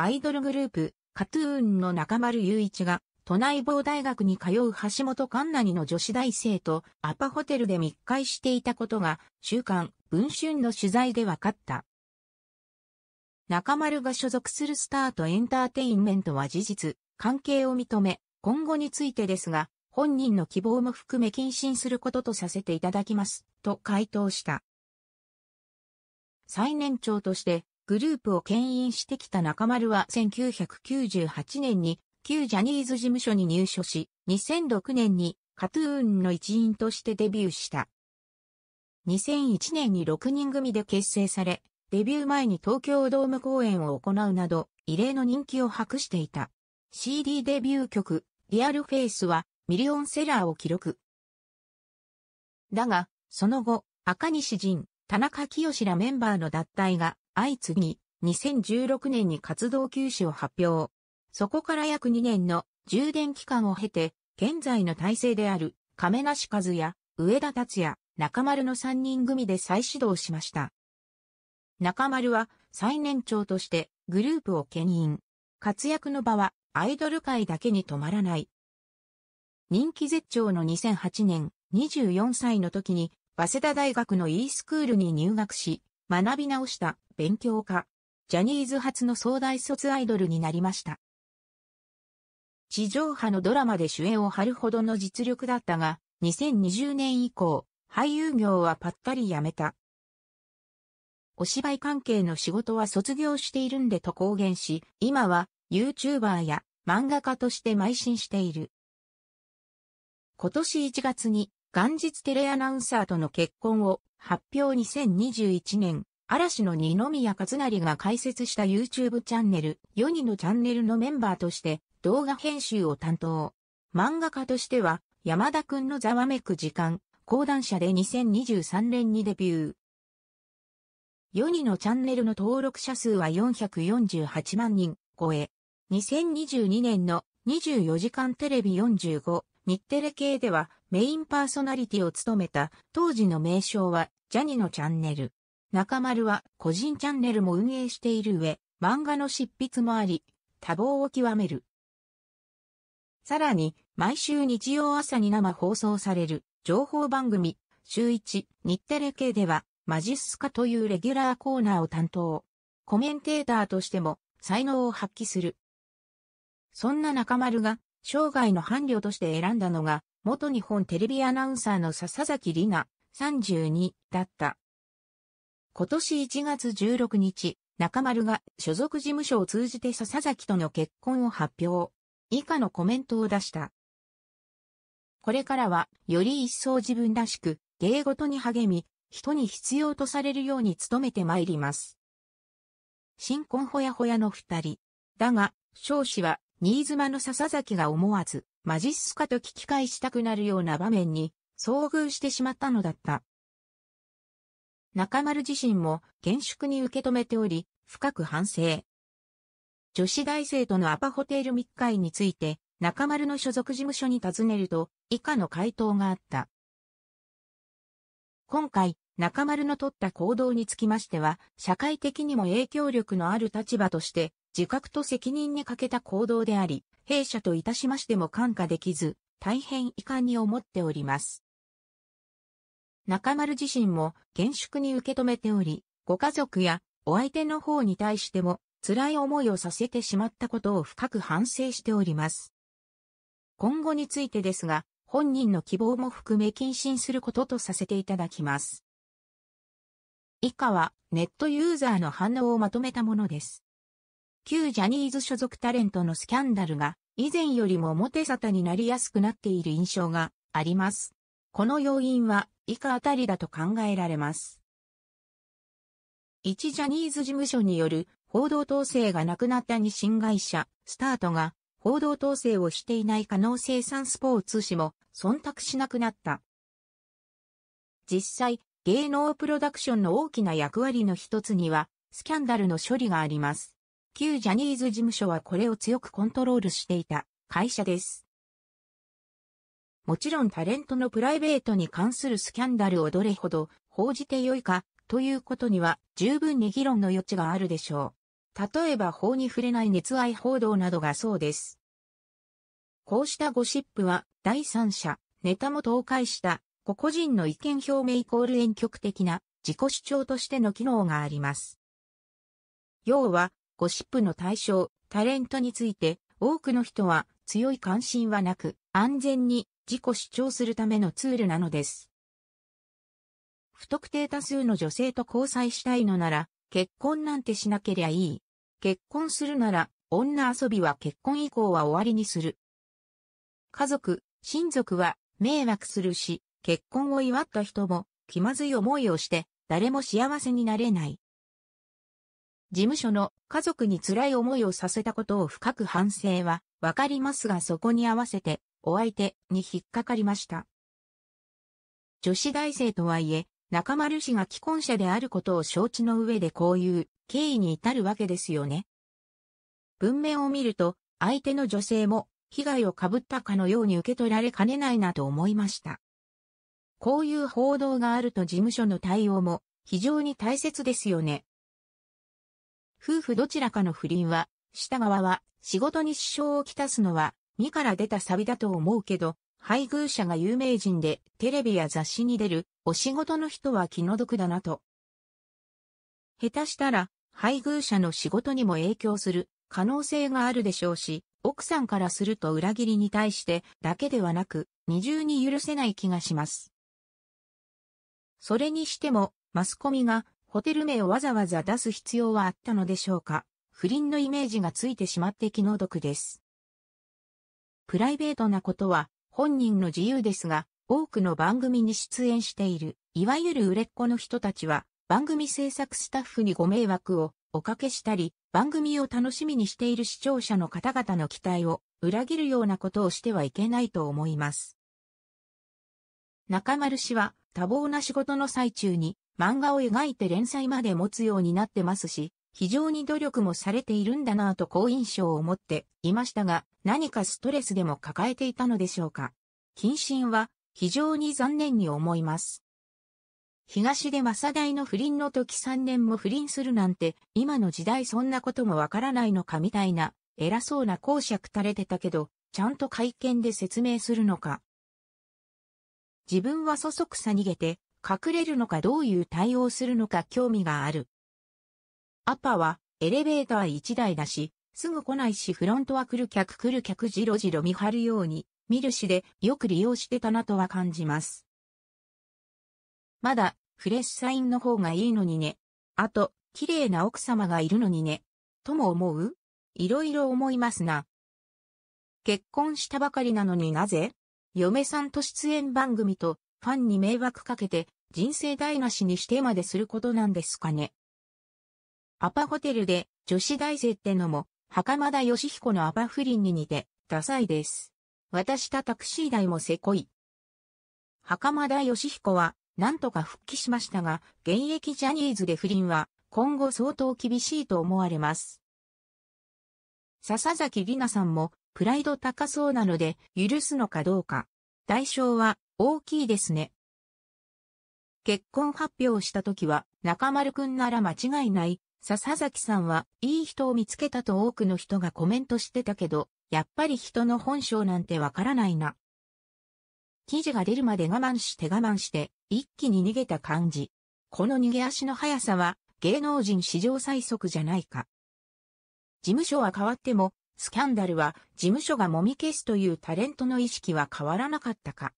アイドルグループ、カトゥーンの中丸雄一が、都内某大学に通う橋本環奈にの女子大生とアパホテルで密会していたことが、週刊、文春の取材で分かった。中丸が所属するスタートエンターテインメントは事実、関係を認め、今後についてですが、本人の希望も含め謹慎することとさせていただきます、と回答した。最年長としてグループを牽引してきた中丸は1998年に旧ジャニーズ事務所に入所し、2006年にカトゥーンの一員としてデビューした。2001年に6人組で結成され、デビュー前に東京ドーム公演を行うなど、異例の人気を博していた。CD デビュー曲、リアルフェイスはミリオンセラーを記録。だが、その後、赤西仁、田中清らメンバーの脱退が相次ぎ、2016年に活動休止を発表。そこから約2年の充電期間を経て、現在の体制である亀梨和也、上田達也、中丸の3人組で再始動しました。中丸は最年長としてグループを牽引。活躍の場はアイドル界だけに止まらない。人気絶頂の2008年、24歳の時に、早稲田大学の e スクールに入学し、学び直した勉強家。ジャニーズ初の総大卒アイドルになりました。地上波のドラマで主演を張るほどの実力だったが、2020年以降、俳優業はぱったりやめた。お芝居関係の仕事は卒業しているんでと公言し、今は YouTuber や漫画家として邁進している。今年1月に元日テレアナウンサーとの結婚を発表2021年、嵐の二宮和也が開設した YouTube チャンネル、ヨニのチャンネルのメンバーとして動画編集を担当。漫画家としては、山田くんのざわめく時間、講談社で2023年にデビュー。ヨニのチャンネルの登録者数は448万人超え。2022年の24時間テレビ45、日テレ系では、メインパーソナリティを務めた当時の名称はジャニのチャンネル。中丸は個人チャンネルも運営している上、漫画の執筆もあり、多忙を極める。さらに、毎週日曜朝に生放送される情報番組、週1、日テレ系では、マジスカというレギュラーコーナーを担当。コメンテーターとしても才能を発揮する。そんな中丸が生涯の伴侶として選んだのが元日本テレビアナウンサーの笹崎里奈、32だった。今年1月16日、中丸が所属事務所を通じて笹崎との結婚を発表。以下のコメントを出した。これからは、より一層自分らしく、芸事に励み、人に必要とされるように努めてまいります。新婚ほやほやの二人。だが、少子は、新妻の笹崎が思わず、マジっすかと聞き返したくなるような場面に遭遇してしまったのだった。中丸自身も厳粛に受け止めており、深く反省。女子大生とのアパホテール密会について、中丸の所属事務所に尋ねると、以下の回答があった。今回、中丸の取った行動につきましては、社会的にも影響力のある立場として、自覚と責任に欠けた行動であり、弊社といたしましても感化できず、大変遺憾に思っております。中丸自身も厳粛に受け止めており、ご家族やお相手の方に対しても辛い思いをさせてしまったことを深く反省しております。今後についてですが、本人の希望も含め謹慎することとさせていただきます。以下はネットユーザーの反応をまとめたものです。旧ジャニーズ所属タレントのスキャンダルが、以前よりも表沙汰になりやすくなっている印象があります。この要因は以下あたりだと考えられます。1ジャニーズ事務所による報道統制がなくなったに新会社、スタートが報道統制をしていない可能性産スポーツ紙も忖度しなくなった。実際、芸能プロダクションの大きな役割の一つには、スキャンダルの処理があります。旧ジャニーズ事務所はこれを強くコントロールしていた会社です。もちろんタレントのプライベートに関するスキャンダルをどれほど報じてよいかということには十分に議論の余地があるでしょう。例えば法に触れない熱愛報道などがそうです。こうしたゴシップは第三者、ネタも倒壊した個々人の意見表明イコール遠曲的な自己主張としての機能があります。要はゴシップの対象、タレントについて、多くの人は強い関心はなく、安全に自己主張するためのツールなのです。不特定多数の女性と交際したいのなら、結婚なんてしなけりゃいい。結婚するなら、女遊びは結婚以降は終わりにする。家族、親族は迷惑するし、結婚を祝った人も気まずい思いをして、誰も幸せになれない。事務所の家族に辛い思いをさせたことを深く反省はわかりますがそこに合わせてお相手に引っかかりました。女子大生とはいえ、中丸氏が既婚者であることを承知の上でこういう経緯に至るわけですよね。文面を見ると、相手の女性も被害を被ったかのように受け取られかねないなと思いました。こういう報道があると事務所の対応も非常に大切ですよね。夫婦どちらかの不倫は、下側は仕事に支障をきたすのは、身から出たサビだと思うけど、配偶者が有名人でテレビや雑誌に出るお仕事の人は気の毒だなと。下手したら配偶者の仕事にも影響する可能性があるでしょうし、奥さんからすると裏切りに対してだけではなく二重に許せない気がします。それにしてもマスコミがホテル名をわざわざ出す必要はあったのでしょうか。不倫のイメージがついてしまって気の毒です。プライベートなことは本人の自由ですが、多くの番組に出演している、いわゆる売れっ子の人たちは、番組制作スタッフにご迷惑をおかけしたり、番組を楽しみにしている視聴者の方々の期待を裏切るようなことをしてはいけないと思います。中丸氏は多忙な仕事の最中に漫画を描いて連載まで持つようになってますし、非常に努力もされているんだなぁと好印象を持っていましたが、何かストレスでも抱えていたのでしょうか。謹慎は非常に残念に思います。東出正大の不倫の時3年も不倫するなんて、今の時代そんなこともわからないのかみたいな、偉そうな公爵垂れてたけど、ちゃんと会見で説明するのか。自分はそそくさ逃げて、隠れるのかどういう対応するのか興味がある。アパはエレベーター1台だし、すぐ来ないしフロントは来る客来る客じろじろ見張るように、見るしでよく利用してたなとは感じます。まだフレッシュサインの方がいいのにね。あと、綺麗な奥様がいるのにね。とも思ういろいろ思いますな。結婚したばかりなのになぜ嫁さんと出演番組とファンに迷惑かけて、人生台無しにしてまですることなんですかね。アパホテルで女子大生ってのも、袴田義彦のアパ不倫に似て、ダサいです。私たタクシー代もせこい。袴田義彦は、なんとか復帰しましたが、現役ジャニーズで不倫は、今後相当厳しいと思われます。笹崎里奈さんも、プライド高そうなので、許すのかどうか。代償は、大きいですね。結婚発表した時は、中丸くんなら間違いない。笹崎さんはいい人を見つけたと多くの人がコメントしてたけど、やっぱり人の本性なんてわからないな。記事が出るまで我慢して我慢して、一気に逃げた感じ。この逃げ足の速さは、芸能人史上最速じゃないか。事務所は変わっても、スキャンダルは事務所がもみ消すというタレントの意識は変わらなかったか。